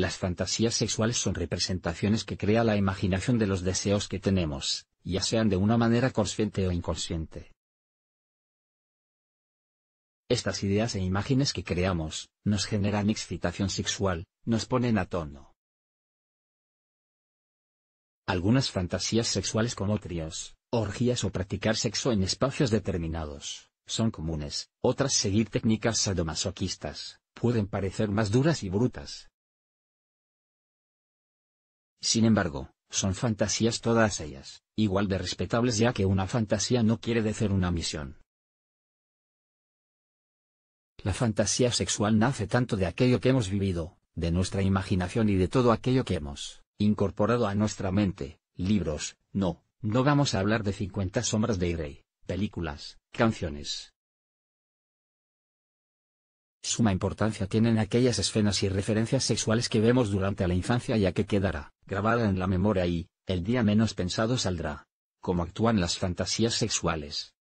Las fantasías sexuales son representaciones que crea la imaginación de los deseos que tenemos, ya sean de una manera consciente o inconsciente. Estas ideas e imágenes que creamos, nos generan excitación sexual, nos ponen a tono. Algunas fantasías sexuales como tríos, orgías o practicar sexo en espacios determinados, son comunes, otras seguir técnicas sadomasoquistas, pueden parecer más duras y brutas, sin embargo, son fantasías todas ellas, igual de respetables ya que una fantasía no quiere decir una misión. La fantasía sexual nace tanto de aquello que hemos vivido, de nuestra imaginación y de todo aquello que hemos incorporado a nuestra mente, libros, no, no vamos a hablar de 50 sombras de Grey, películas, canciones, Suma importancia tienen aquellas escenas y referencias sexuales que vemos durante la infancia ya que quedará grabada en la memoria y, el día menos pensado saldrá. Cómo actúan las fantasías sexuales.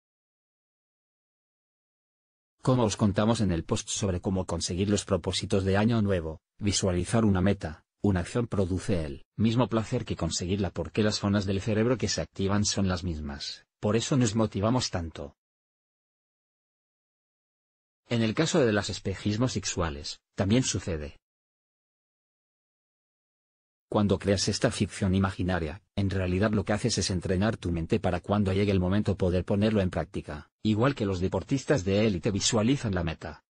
Como os contamos en el post sobre cómo conseguir los propósitos de año nuevo, visualizar una meta, una acción produce el mismo placer que conseguirla porque las zonas del cerebro que se activan son las mismas, por eso nos motivamos tanto. En el caso de los espejismos sexuales, también sucede. Cuando creas esta ficción imaginaria, en realidad lo que haces es entrenar tu mente para cuando llegue el momento poder ponerlo en práctica, igual que los deportistas de élite visualizan la meta.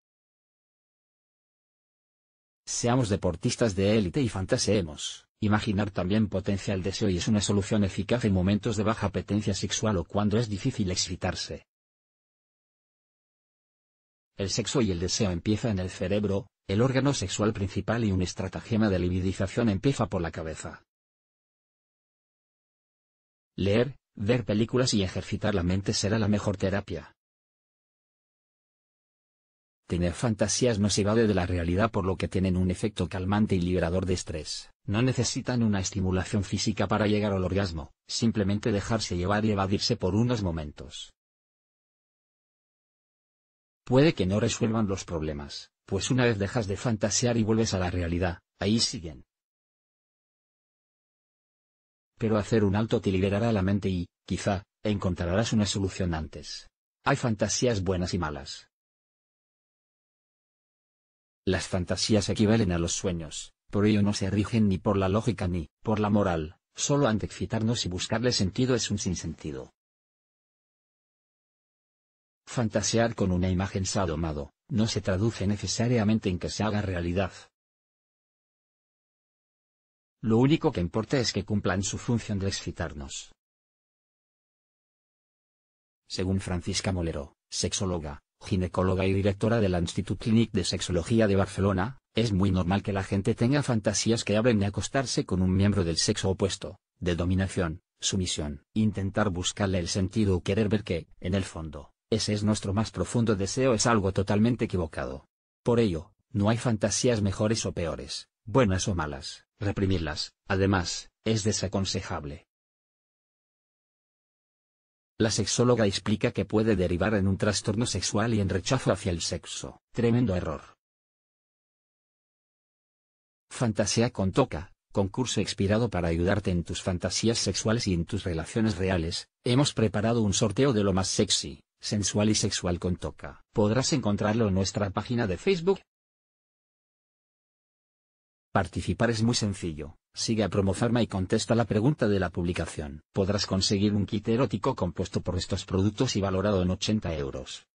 Seamos deportistas de élite y fantaseemos. Imaginar también potencia el deseo y es una solución eficaz en momentos de baja apetencia sexual o cuando es difícil excitarse. El sexo y el deseo empieza en el cerebro, el órgano sexual principal y un estratagema de libidización empieza por la cabeza. Leer, ver películas y ejercitar la mente será la mejor terapia. Tener fantasías no se evade de la realidad por lo que tienen un efecto calmante y liberador de estrés. No necesitan una estimulación física para llegar al orgasmo, simplemente dejarse llevar y evadirse por unos momentos. Puede que no resuelvan los problemas, pues una vez dejas de fantasear y vuelves a la realidad, ahí siguen. Pero hacer un alto te liberará la mente y, quizá, encontrarás una solución antes. Hay fantasías buenas y malas. Las fantasías equivalen a los sueños, por ello no se rigen ni por la lógica ni por la moral, solo ante excitarnos y buscarle sentido es un sinsentido. Fantasear con una imagen sadomado, no se traduce necesariamente en que se haga realidad. Lo único que importa es que cumplan su función de excitarnos. Según Francisca Molero, sexóloga, ginecóloga y directora del Institut Clínic de Sexología de Barcelona, es muy normal que la gente tenga fantasías que hablen de acostarse con un miembro del sexo opuesto, de dominación, sumisión, intentar buscarle el sentido o querer ver que, en el fondo, ese es nuestro más profundo deseo es algo totalmente equivocado. Por ello, no hay fantasías mejores o peores, buenas o malas, reprimirlas, además, es desaconsejable. La sexóloga explica que puede derivar en un trastorno sexual y en rechazo hacia el sexo. Tremendo error. Fantasía con Toca, concurso expirado para ayudarte en tus fantasías sexuales y en tus relaciones reales, hemos preparado un sorteo de lo más sexy, sensual y sexual con toca. Podrás encontrarlo en nuestra página de Facebook. Participar es muy sencillo. Sigue a Promofarma y contesta la pregunta de la publicación. Podrás conseguir un kit erótico compuesto por estos productos y valorado en 80 euros.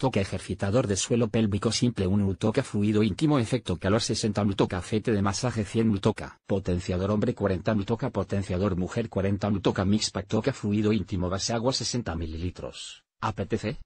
Toca ejercitador de suelo pélvico simple 1 toca fluido íntimo efecto calor 60 toca aceite de masaje 100 toca potenciador hombre 40 toca potenciador mujer 40 Utoca mix pack toca fluido íntimo base agua 60 ml. APTC